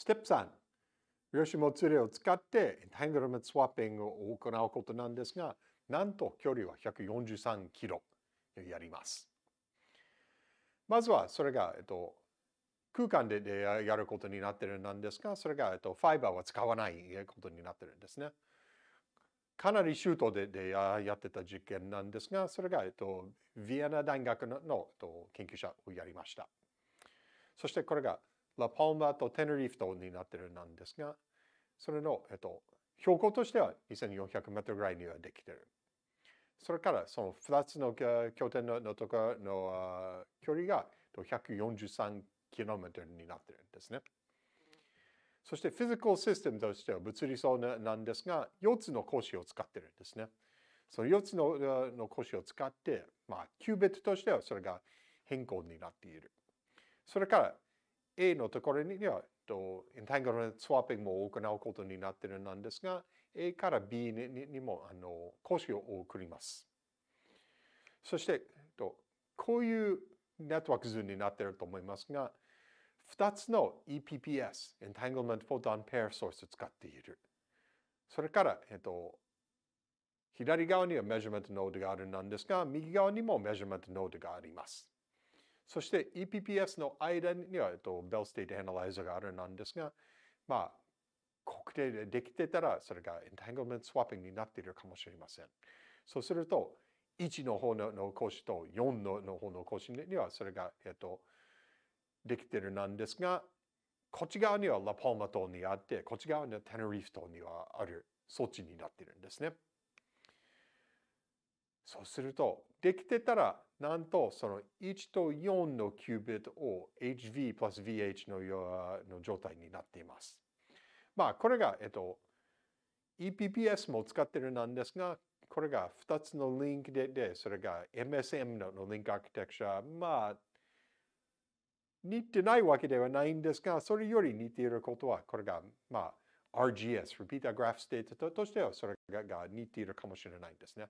ステップ3量子もつれを使ってタングリメントスワッピングを行うことなんですがなんと距離は143キロやります。まずはそれが、えっと、空間でやることになってるんですがそれが、えっと、ファイバーは使わないことになってるんですね。かなりシュートででやってた実験なんですがそれが、えっと、ヴィエナ大学のの、えっと、研究者をやりました。そしてこれがラパルマとテネリフトになってるなんですが、それの、えっと、標高としては2400メートルぐらいにはできてる。それからその2つの拠点のところの距離が1 4 3トルになってるんですね。そしてフィジカルシステムとしては物理層なんですが、4つの格子を使ってるんですね。その4つのの格子を使って、まあ、キュービットとしてはそれが変更になっている。それから、A のところには、エンタングルメントスワッピングも行うことになっているんですが、A から B にもあの講師を送ります。そして、こういうネットワーク図になっていると思いますが、2つの EPPS、Entanglement Photon Pair Source を使っている。それから、えっと、左側にはメジュメントノードがあるんですが、右側にもメジュメントノードがあります。そして EPPS の間には、えっと、t a ステ a n アナライ e r があるなんですが、まあ、確定でできてたら、それがエンタングルメン w スワッピングになっているかもしれません。そうすると、1の方のの格子と4のの方の格子にはそれが、えっと、できてるなんですが、こっち側にはラパルマ島にあって、こっち側にはテネリフ島にはある装置になってるんですね。そうすると、できてたら、なんとその1と4のキュービットを HV プラス VH のの状態になっています。まあ、これが、えっと、EPPS も使ってるなんですが、これが2つのリンクで、でそれが MSM ののリンクアーキテクチャ、まあ、似てないわけではないんですが、それより似ていることは、これが、まあ、RGS、Repeater Graph State としてはそれが似ているかもしれないんですね。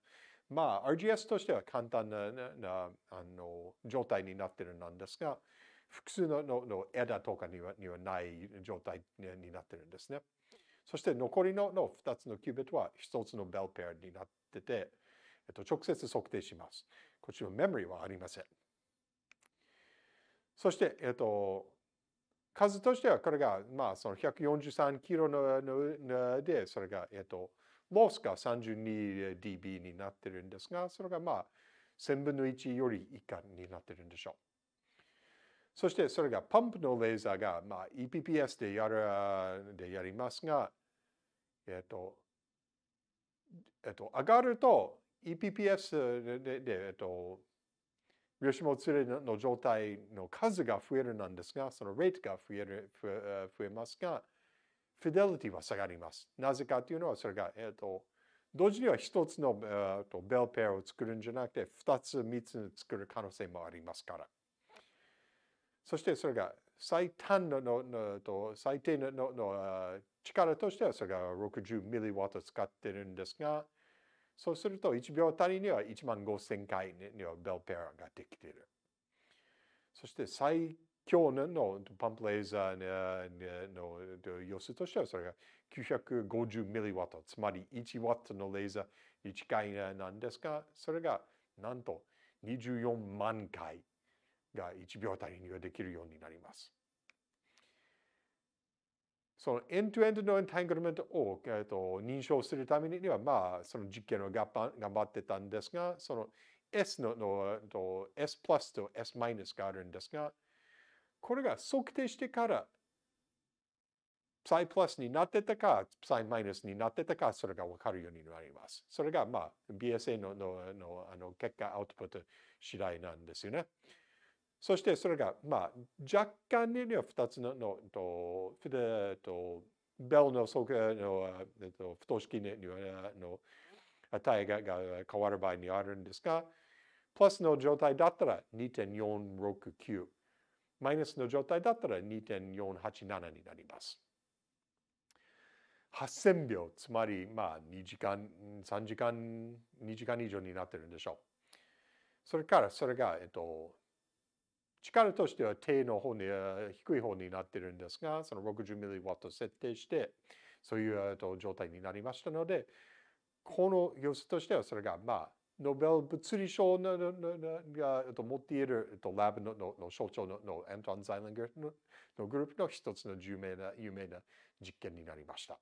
まあ、RGS としては簡単ななあの状態になってるなんですが、複数ののの枝とかにはにはない状態になってるんですね。そして残りのの2つのキュービットは1つのベルペアになってて、えっと、直接測定します。こっちのメモリはありません。そして、えっと、数としてはこれが、まあ、その143キロのので、それが、えっと、ロスが 32dB になってるんですが、それがまあ、1000分の1より以下になってるんでしょう。そしてそれがパンプのレーザーが、まあ、EPPS でやる、でやりますが、えっと、えっと、上がると EPPS で、で、えっと、量子もつれの状態の数が増えるなんですが、そのレートが増える、増えますが、フィデリティは下がります。なぜかというのは、それが、えっ、ー、と、同時には一つの、えーと、ベルペアを作るんじゃなくて、二つ、三つ作る可能性もありますから。そしてそれが最短のののと最低ののの力としてはそれが60ミリワット使ってるんですが、そうすると1秒あたりには1万5000回にはベルペアができている。そして最今日のパンプレーザーの様子としてはそれが950ミリワット、つまり1ワットのレーザーに近いなんですが、それがなんと24万回が1秒あたりにはできるようになります。そのエントゥエンドのエンタングルメントを、えー、と認証するためには、まあ、その実験を頑張ってたんですが、その S ののと S プラスと S マイナスがあるんですが、これが測定してから、psi プラスになってたか、psi マイナスになってたか、それがわかるようになります。それが、まあ、BSA のののあの結果、アウトプット次第なんですよね。そして、それが、まあ、若干には2つの、のと、と、ベルの測の、えっと、不等式の、値がが変わる場合にあるんですが、プラスの状態だったら2.469。マイナスの状態だったら2.487になります。8000秒、つまりまあ2時間、3時間、2時間以上になってるんでしょう。それからそれが、えっと、力としては低の方に、低い方になってるんですが、その 60mW 設定して、そういう、えっと、状態になりましたので、この様子としてはそれがまあノーベル物理賞のののが、持っている、ラブののの所長ののアントン・ザイランガーののグループの一つの有名な有名な実験になりました。